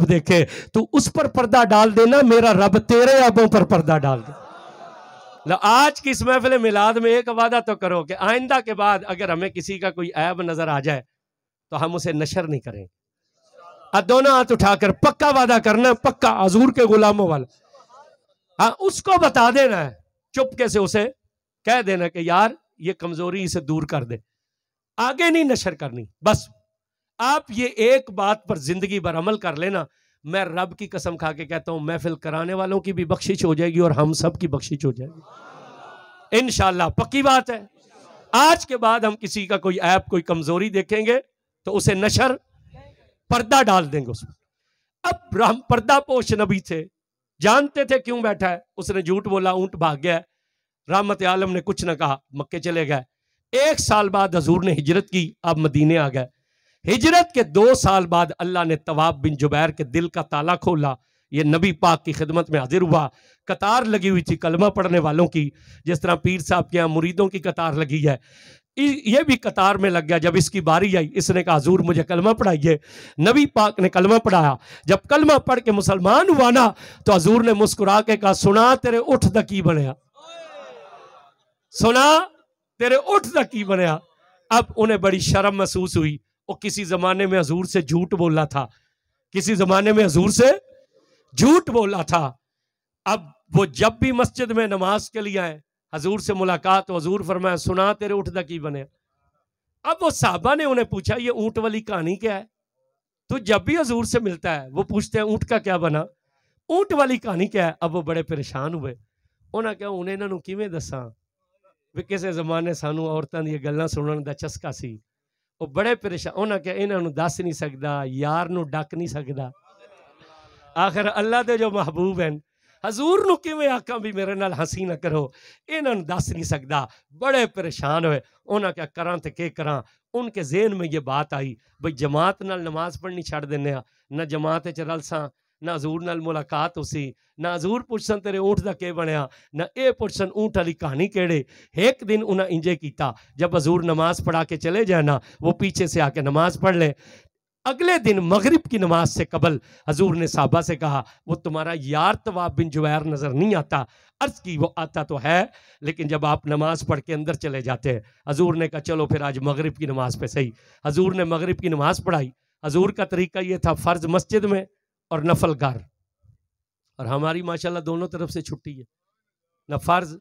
रब देखे तो उस पर पर्दा डाल देना मेरा रब तेरे अबों पर पर्दा डाल दे आज की इस महफिल मिलाद में एक वादा तो करो कि आइंदा के बाद अगर हमें किसी का कोई ऐब नजर आ जाए तो हम उसे नशर नहीं करें दोनों हाथ उठाकर पक्का वादा करना पक्का हजूर के गुलामों वाला हाँ उसको बता देना है चुपके से उसे कह देना कि यार ये कमजोरी इसे दूर कर दे आगे नहीं नशर करनी बस आप ये एक बात पर जिंदगी भर अमल कर लेना मैं रब की कसम खा के कहता हूं महफिल कराने वालों की भी बख्शिश हो जाएगी और हम सब की बख्शिश हो जाएगी इन पक्की बात है आज के बाद हम किसी का कोई ऐप कोई कमजोरी देखेंगे तो उसे नशर पर्दा डाल देंगे उसमें अब हम पर्दा पोष नबी थे जानते थे क्यों बैठा है उसने झूठ बोला ऊंट भाग गया रामत आलम ने कुछ ना कहा मक्के चले गए एक साल बाद हजूर ने हिजरत की आप मदीने आ गए हिजरत के दो साल बाद अल्लाह ने तवाब बिन जुबैर के दिल का ताला खोला ये नबी पाक की खिदमत में हाजिर हुआ कतार लगी हुई थी कलमा पढ़ने वालों की जिस तरह पीर साहब के यहाँ मुरीदों की कतार लगी है ये भी कतार में लग गया जब इसकी बारी आई इसने कहा हजूर मुझे कलमा पढ़ाइए नबी पाक ने कलमा पढ़ाया जब कलमा पढ़ के मुसलमान हुआ ना तो हजूर ने मुस्कुरा के कहा सुना तेरे उठ द की बनया सुना तेरे उठ द की बनया अब उन्हें बड़ी शर्म महसूस हुई और किसी जमाने में हजूर से झूठ बोला था किसी जमाने में हजूर से झूठ बोला था अब वो जब भी मस्जिद में नमाज के लिए आए हजूर से मुलाकात हजूर फरमाया सुना तेरे उठदा की बने अब वो साहबा ने उन्हें पूछा ये ऊंट वाली कहानी क्या है तो जब भी हजूर से मिलता है वो पूछते हैं ऊंट का क्या बना ऊंट वाली कहानी क्या है अब वो बड़े परेशान हुए उन्हें क्या उन्हें इन्हों कि दसा भी किसी जमाने सानू औरतों दल्ला सुनने का चस्का सी वह बड़े परेशान उन्हें क्या इन्हों दस नहीं सकता यार डक नहीं सकता आखिर अल्लाह के जो महबूब हैं हजूर न किए आखा भी मेरे न हंसी ना करो इन्हों दस नहीं सकता बड़े परेशान हुए उन्हें क्या करा तो के करा उनके जेहन में ये बात आई बी जमात नमाज़ पढ़नी छड़ दें ना जमात रलसा हजूर ਹਜ਼ੂਰ मुलाकात हो सी ना हजूर ਪੁੱਛਣ तेरे ऊँट का के बनया ना ये ਪੁੱਛਣ ऊँट वाली कहानी केड़े एक दिन उन्हें इंजे किया जब हज़ूर नमाज पढ़ा के चले जाए ना वो पीछे से आके नमाज़ पढ़ ले अगले दिन मगरिब की नमाज से कबल हजूर ने साहबा से कहा वो तुम्हारा यार तवाब बिन जुबैर नज़र नहीं आता अर्ज़ की वो आता तो है लेकिन जब आप नमाज़ पढ़ के अंदर चले जाते हैं हजूर ने कहा चलो फिर आज मगरिब की नमाज़ पे सही हजूर ने मगरिब की नमाज़ पढ़ाई हजूर का तरीका ये था फ़र्ज़ मस्जिद में और नफल घर और हमारी माशाल्लाह दोनों तरफ से छुट्टी है न फ़र्ज़